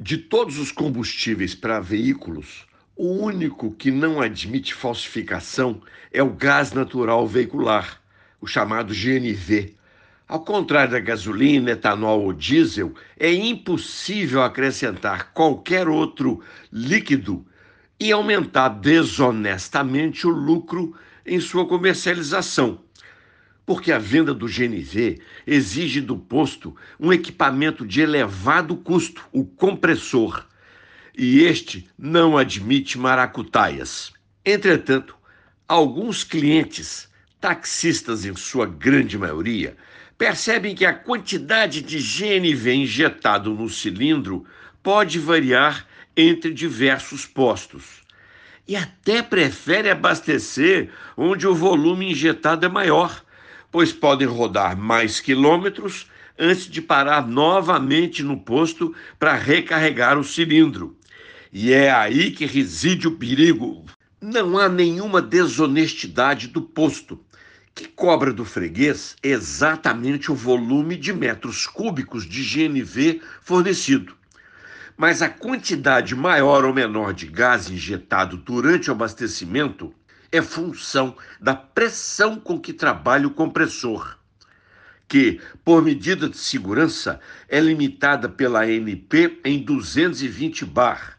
De todos os combustíveis para veículos, o único que não admite falsificação é o gás natural veicular, o chamado GNV. Ao contrário da gasolina, etanol ou diesel, é impossível acrescentar qualquer outro líquido e aumentar desonestamente o lucro em sua comercialização porque a venda do GNV exige do posto um equipamento de elevado custo, o compressor, e este não admite maracutaias. Entretanto, alguns clientes, taxistas em sua grande maioria, percebem que a quantidade de GNV injetado no cilindro pode variar entre diversos postos e até prefere abastecer onde o volume injetado é maior pois podem rodar mais quilômetros antes de parar novamente no posto para recarregar o cilindro. E é aí que reside o perigo. Não há nenhuma desonestidade do posto, que cobra do freguês exatamente o volume de metros cúbicos de GNV fornecido. Mas a quantidade maior ou menor de gás injetado durante o abastecimento é função da pressão com que trabalha o compressor, que, por medida de segurança, é limitada pela ANP em 220 bar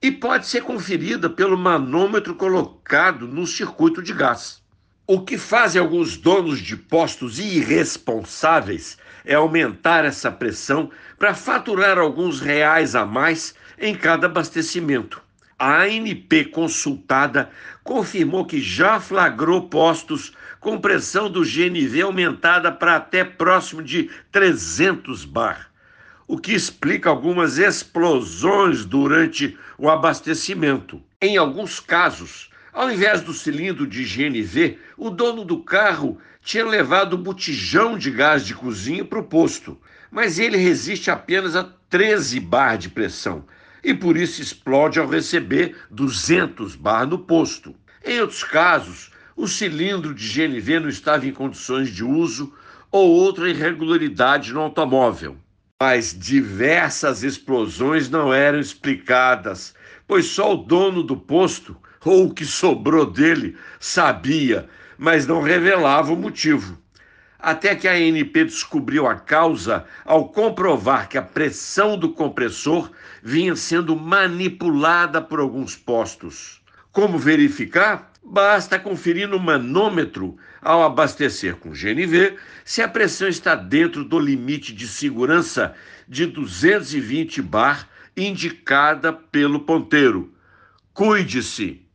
e pode ser conferida pelo manômetro colocado no circuito de gás. O que fazem alguns donos de postos irresponsáveis é aumentar essa pressão para faturar alguns reais a mais em cada abastecimento. A ANP consultada confirmou que já flagrou postos com pressão do GNV aumentada para até próximo de 300 bar, o que explica algumas explosões durante o abastecimento. Em alguns casos, ao invés do cilindro de GNV, o dono do carro tinha levado o botijão de gás de cozinha para o posto, mas ele resiste apenas a 13 bar de pressão e por isso explode ao receber 200 bar no posto. Em outros casos, o cilindro de GNV não estava em condições de uso ou outra irregularidade no automóvel. Mas diversas explosões não eram explicadas, pois só o dono do posto, ou o que sobrou dele, sabia, mas não revelava o motivo até que a ANP descobriu a causa ao comprovar que a pressão do compressor vinha sendo manipulada por alguns postos. Como verificar? Basta conferir no manômetro ao abastecer com GNV se a pressão está dentro do limite de segurança de 220 bar indicada pelo ponteiro. Cuide-se!